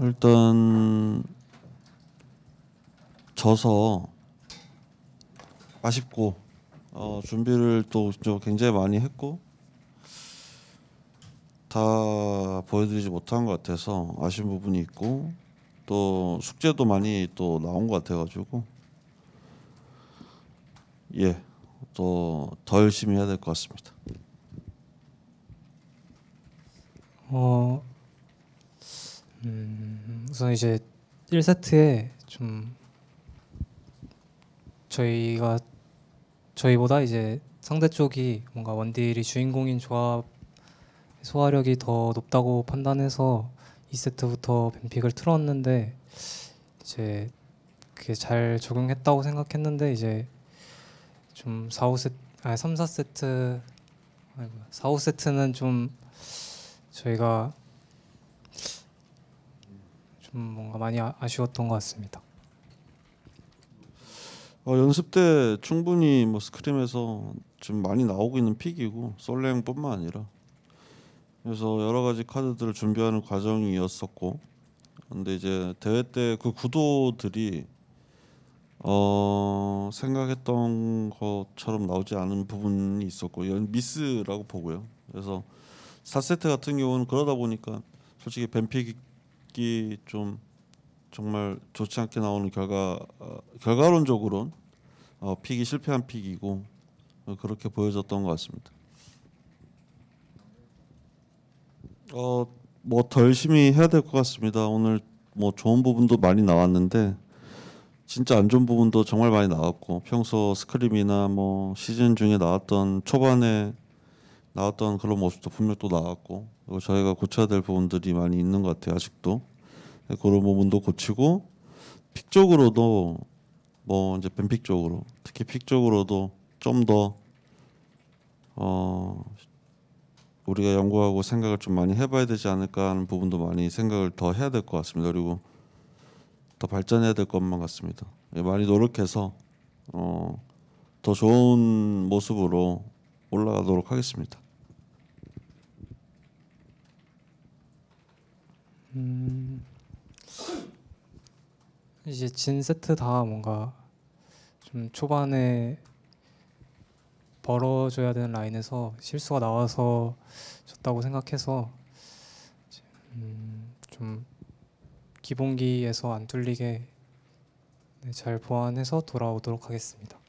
일단 져서 아쉽고 어, 준비를 또 굉장히 많이 했고 다 보여드리지 못한 것 같아서 아쉬운 부분이 있고 또 숙제도 많이 또 나온 것 같아가지고 예또 더 열심히 해야 될 것 같습니다. 어 우선 이제 1세트에 좀 저희가 저희보다 이제 상대 쪽이 뭔가 원딜이 주인공인 조합 소화력이 더 높다고 판단해서 2세트부터 뱀픽을 틀었는데 이제 그게 잘 적용했다고 생각했는데 이제 좀 4, 5세트 아 3, 4세트 4, 5세트는 좀 저희가 좀 음, 뭔가 많이 아, 아쉬웠던 것 같습니다. 어, 연습 때 충분히 뭐 스크림에서 좀 많이 나오고 있는 픽이고 솔랭뿐만 아니라 그래서 여러 가지 카드들을 준비하는 과정이었었고 근데 이제 대회 때 그 구도들이 어 생각했던 것처럼 나오지 않은 부분이 있었고 연 미스라고 보고요. 그래서 4세트 같은 경우는 그러다 보니까 솔직히 뱀픽 듣기 좀 정말 좋지 않게 나오는 결과 어, 결과론적으로는 어, 픽이 실패한 픽이고 어, 그렇게 보여졌던 것 같습니다. 어뭐더 열심히 해야 될 것 같습니다. 오늘 뭐 좋은 부분도 많이 나왔는데 진짜 안 좋은 부분도 정말 많이 나왔고 평소 스크림이나 뭐 시즌 중에 나왔던 초반에 나왔던 그런 모습도 분명 또 나왔고 그리고 저희가 고쳐야 될 부분들이 많이 있는 것 같아요 아직도 네, 그런 부분도 고치고 픽 쪽으로도 뭐 이제 뱀픽 쪽으로 특히 픽 쪽으로도 좀더 어, 우리가 연구하고 생각을 좀 많이 해봐야 되지 않을까 하는 부분도 많이 생각을 더 해야 될 것 같습니다 그리고 더 발전해야 될 것만 같습니다 예, 많이 노력해서 어, 더 좋은 모습으로 올라가도록 하겠습니다. 이제 진 세트 다 뭔가 좀 초반에 벌어줘야 되는 라인에서 실수가 나와서 졌다고 생각해서 음, 좀 기본기에서 안 뚫리게 네, 잘 보완해서 돌아오도록 하겠습니다.